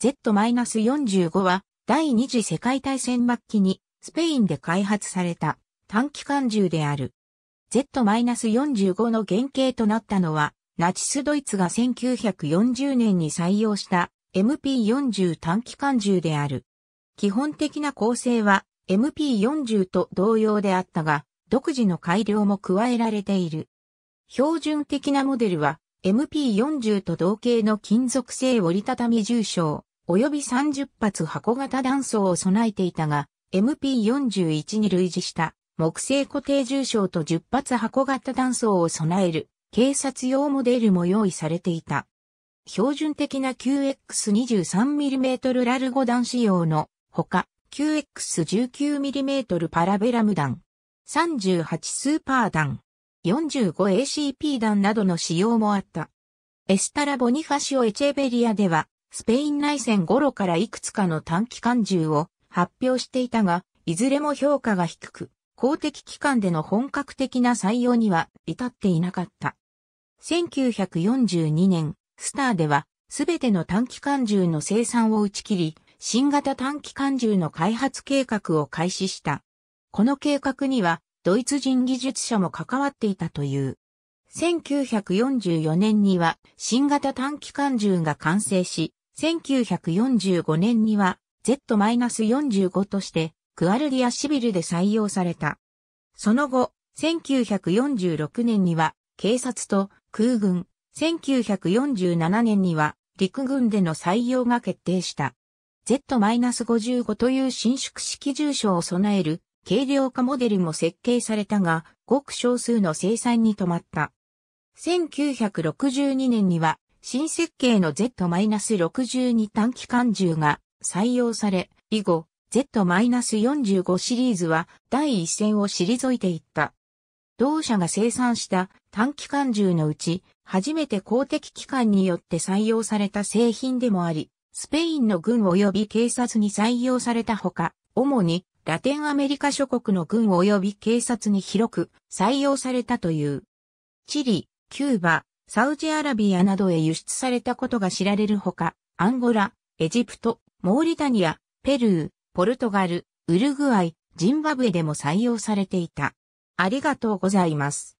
Z-45 は第二次世界大戦末期にスペインで開発された短期間銃である。Z-45 の原型となったのはナチスドイツが1940年に採用した MP40 短期間銃である。基本的な構成は MP40 と同様であったが、独自の改良も加えられている。標準的なモデルは MP40 と同型の金属製折りたたみ重傷。及び30発箱型弾倉を備えていたが、MP41 に類似した木製固定重傷と10発箱型弾倉を備える警察用モデルも用意されていた。標準的な QX23mm ラルゴ弾仕様のほか QX19mm パラベラム弾、38スーパー弾、45ACP 弾などの仕様もあった。エスタラ・ボニファシオ・エチェベリアではスペイン内戦頃からいくつかの短期間銃を発表していたが、いずれも評価が低く、公的機関での本格的な採用には至っていなかった。1942年、スターでは、すべての短期間銃の生産を打ち切り、新型短期間銃の開発計画を開始した。この計画には、ドイツ人技術者も関わっていたという。1944年には、新型短期間銃が完成し、1945年には Z-45 としてクアルディアシビルで採用された。その後、1946年には警察と空軍、1947年には陸軍での採用が決定した。Z-55 という伸縮式重所を備える軽量化モデルも設計されたが、ごく少数の生産に止まった。1962年には新設計の Z-62 短期間銃が採用され、以後、Z-45 シリーズは第一線を退いていった。同社が生産した短期間銃のうち、初めて公的機関によって採用された製品でもあり、スペインの軍及び警察に採用されたほか、主にラテンアメリカ諸国の軍及び警察に広く採用されたという。チリ、キューバ、サウジアラビアなどへ輸出されたことが知られるほか、アンゴラ、エジプト、モーリタニア、ペルー、ポルトガル、ウルグアイ、ジンバブエでも採用されていた。ありがとうございます。